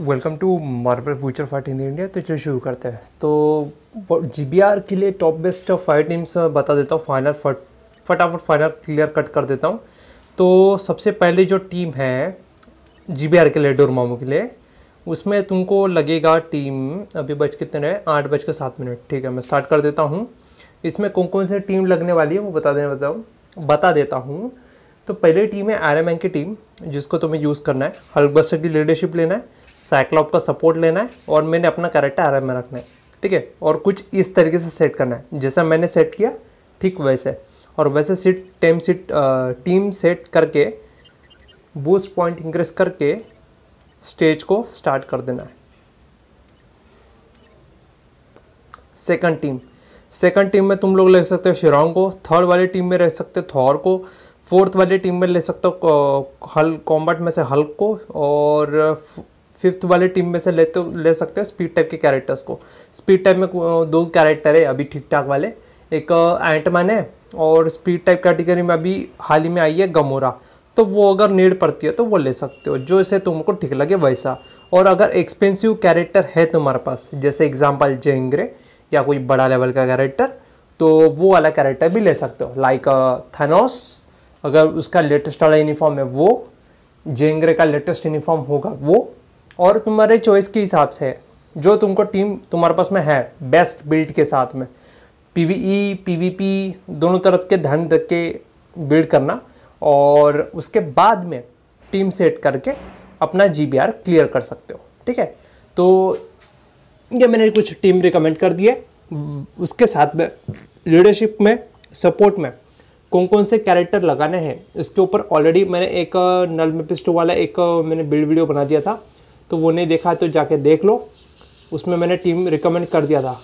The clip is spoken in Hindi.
welcome to Marvel Future Fight in India तो चलिए शुरू करते हैं तो जी के लिए टॉप बेस्ट फाइव टीम्स बता देता हूँ फाइनल फट फटाफट फाइनल क्लियर कट कर देता हूँ तो सबसे पहले जो टीम है जी के लिए डोरमामो के लिए उसमें तुमको लगेगा टीम अभी बज कितने रहे आठ बज के सात मिनट ठीक है मैं स्टार्ट कर देता हूँ इसमें कौन कौन से टीम लगने वाली है वो बता देना बताओ बता देता हूँ तो पहले टीम है आर की टीम जिसको तुम्हें यूज़ करना है हल्क हल्कबस्टर की लीडरशिप लेना है साइक्लॉप का सपोर्ट लेना है और मैंने अपना करेक्टर आराम में रखना है ठीक है और कुछ इस तरीके से सेट करना है जैसा मैंने सेट किया ठीक वैसे और वैसे seat team seat team set करके बूस्ट पॉइंट इंक्रीज करके स्टेज को स्टार्ट कर देना है सेकंड टीम सेकंड टीम में तुम लोग ले सकते हो शिरोंग को थर्ड वाली टीम में रह सकते हो थॉर को फोर्थ वाली टीम में ले सकते हो हल कॉम्बैट में से हल्क को और फिफ्थ वाले टीम में से लेते तो, ले सकते हो स्पीड टाइप के कैरेक्टर्स को स्पीड टाइप में दो कैरेक्टर है अभी ठीक ठाक वाले एक एंटमैन है और स्पीड टाइप कैटेगरी में अभी हाल ही में आई है गमोरा तो वो अगर नीड पड़ती है तो वो ले सकते हो जो इसे तुमको ठीक लगे वैसा और अगर एक्सपेंसिव कैरेक्टर है तुम्हारे पास जैसे एग्जाम्पल जेंग्रे या कोई बड़ा लेवल का कैरेक्टर तो वो वाला कैरेक्टर भी ले सकते हो लाइक थनोस अगर उसका लेटेस्ट वाला यूनिफॉर्म है वो जेंग्रे का लेटेस्ट यूनिफॉर्म होगा वो और तुम्हारे चॉइस के हिसाब से जो तुमको टीम तुम्हारे पास में है बेस्ट बिल्ड के साथ में पीवीई पीवीपी e, दोनों तरफ के धन रख के बिल्ड करना और उसके बाद में टीम सेट करके अपना जी क्लियर कर सकते हो ठीक है तो ये मैंने कुछ टीम रिकमेंड कर दिए उसके साथ में लीडरशिप में सपोर्ट में कौन कौन से कैरेक्टर लगाने हैं इसके ऊपर ऑलरेडी मैंने एक नल में पिस्टो वाला एक मैंने बिल्ड वीडियो बना दिया था तो वो नहीं देखा तो जाके देख लो उसमें मैंने टीम रिकमेंड कर दिया था